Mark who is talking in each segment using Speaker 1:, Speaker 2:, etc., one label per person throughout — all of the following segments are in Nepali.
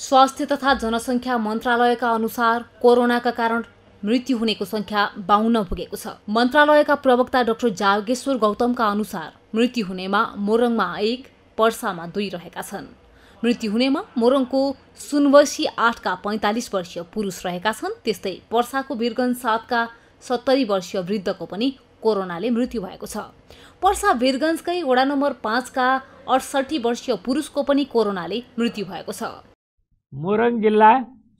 Speaker 1: स्वास्थ्य तथा जनसङ्ख्या मन्त्रालयका अनुसार कोरोनाका कारण मृत्यु हुनेको सङ्ख्या बाहुन्न पुगेको छ मन्त्रालयका प्रवक्ता डाक्टर जागेश्वर गौतमका अनुसार मृत्यु हुनेमा मोरङमा एक पर्सामा दुई रहेका छन् मृत्यु हुनेमा मोरङको सुनवर्षी आठका पैँतालिस वर्षीय पुरुष रहेका छन् त्यस्तै पर्साको वीरगन्ज सातका सत्तरी वर्षीय वृद्धको पनि कोरोनाले मृत्यु भएको छ पर्सा वीरगन्जकै वडा नम्बर पाँचका अडसठी वर्षीय पुरुषको पनि कोरोनाले मृत्यु भएको छ
Speaker 2: मोरङ जिल्ला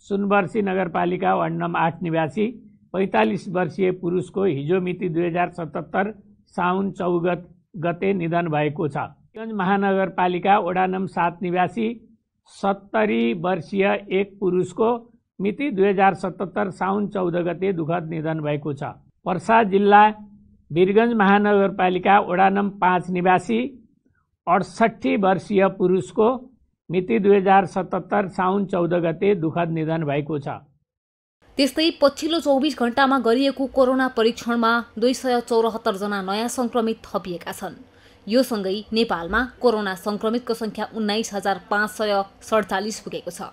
Speaker 2: सुनवर्सी नगरपालिका वार्ड नम्बर आठ निवासी पैँतालिस वर्षीय पुरुषको हिजो मिति दुई हजार सतहत्तर साउन चौगत गते निधन भएको छ गञ्ज महानगरपालिका वडा नम्बर सात निवासी सत्तरी वर्षीय एक पुरुषको मिति दुई हजार सतहत्तर साउन चौध गते दुःखद निधन भएको छ पर्सा जिल्ला वीरगञ्ज महानगरपालिका वडा नम्बर पाँच निवासी अडसट्ठी वर्षीय पुरुषको मिति दुई हजार सतहत्तर साउन चौध गते दुखद निधन भएको छ
Speaker 1: त्यस्तै पछिल्लो चौबिस घण्टामा गरिएको कोरोना परीक्षणमा दुई सय चौरात्तरजना नयाँ सङ्क्रमित थपिएका छन् यो सँगै नेपालमा कोरोना सङ्क्रमितको सङ्ख्या उन्नाइस हजार पाँच सय सडचालिस पुगेको छ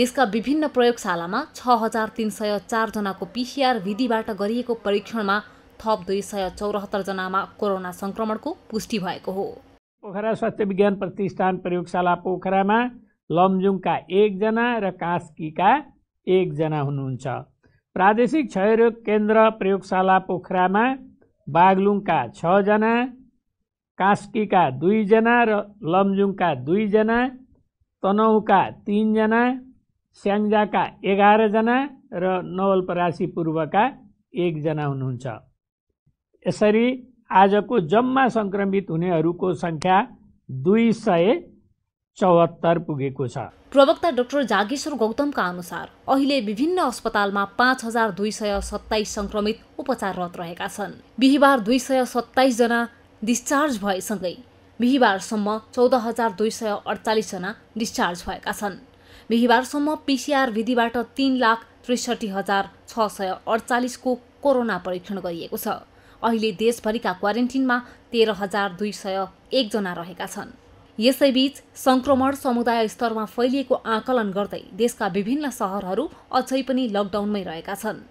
Speaker 1: देशका विभिन्न प्रयोगशालामा छ हजार तिन सय चारजनाको पिसिआर विधिबाट गरिएको परीक्षणमा थप दुई सय चौरात्तरजनामा कोरोना सङ्क्रमणको पुष्टि
Speaker 2: भएको हो पोखरा स्वास्थ्य विज्ञान प्रतिष्ठान प्रयोगशाला पोखरामा लमजुङका एकजना र कास्कीका एकजना हुनुहुन्छ प्रादेशिक क्षयरोग केन्द्र प्रयोगशाला पोखरामा बागलुङका छजना कास्कीका दुईजना र लमजुङका दुईजना तनहुका तिनजना स्याङ्जाका एघारजना र नवलपरासी पूर्वका एकजना हुनुहुन्छ यसरी आजको जम्मा सङ्क्रमित हुनेहरूको सङ्ख्या दुई सय चौहत्तर पुगेको छ
Speaker 1: प्रवक्ता डाक्टर जागेश्वर गौतमका अनुसार अहिले विभिन्न अस्पतालमा पाँच हजार दुई सय सत्ताइस सङ्क्रमित उपचाररत रहेका छन् बिहिबार दुई सय सत्ताइसजना डिस्चार्ज भएसँगै बिहिबारसम्म चौध हजार दुई सय अडचालिसजना डिस्चार्ज भएका छन् बिहिबारसम्म पिसिआर विधिबाट तिन लाख त्रिसठी हजार छ सय अडचालिसको कोरोना परीक्षण गरिएको छ अहिले देशभरिका क्वारेन्टिनमा तेह्र हजार दुई सय एकजना रहेका छन् यसैबीच सङ्क्रमण समुदाय स्तरमा फैलिएको आकलन गर्दै देशका विभिन्न सहरहरू अझै पनि लकडाउनमै रहेका छन्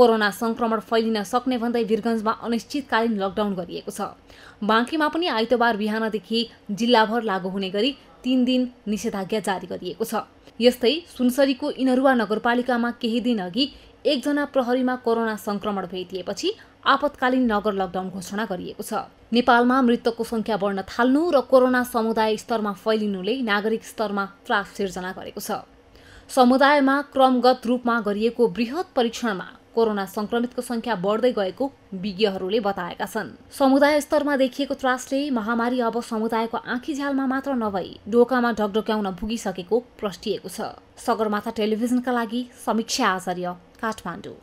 Speaker 1: कोरोना सङ्क्रमण फैलिन सक्ने भन्दै वीरगन्जमा अनिश्चितकालीन लकडाउन गरिएको छ बाँकीमा पनि आइतबार बिहानदेखि जिल्लाभर लागू हुने गरी तीन दिन निषेधाज्ञा जारी गरिएको छ यस्तै सुनसरीको इनरुवा नगरपालिकामा केही दिनअघि एकजना प्रहरीमा कोरोना सङ्क्रमण भेटिएपछि आपतकालीन नगर लकडाउन घोषणा गरिएको छ नेपालमा मृतकको सङ्ख्या बढ्न थाल्नु र कोरोना समुदाय स्तरमा फैलिनुले नागरिक स्तरमा त्रास सिर्जना गरेको छ समुदायमा क्रमगत रूपमा गरिएको वृहत परीक्षणमा कोरोना सङ्क्रमितको सङ्ख्या बढ्दै गएको विज्ञहरूले बताएका छन् समुदाय स्तरमा देखिएको त्रासले महामारी अब समुदायको आँखी झ्यालमा मात्र नभई ढोकामा ढकढक्याउन पुगिसकेको प्रष्टिएको छ सगरमाथा टेलिभिजनका लागि समीक्षा आचार्य काठमाडौँ